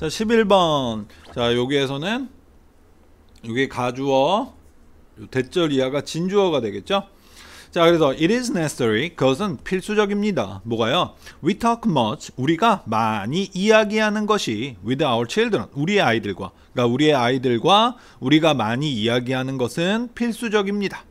자 11번 자 여기에서는 여기 가주어 대절 이하가 진주어가 되겠죠 자 그래서 it is necessary 그것은 필수적입니다 뭐가요 we talk much 우리가 많이 이야기하는 것이 with our children 우리의 아이들과 그러니까 우리의 아이들과 우리가 많이 이야기하는 것은 필수적입니다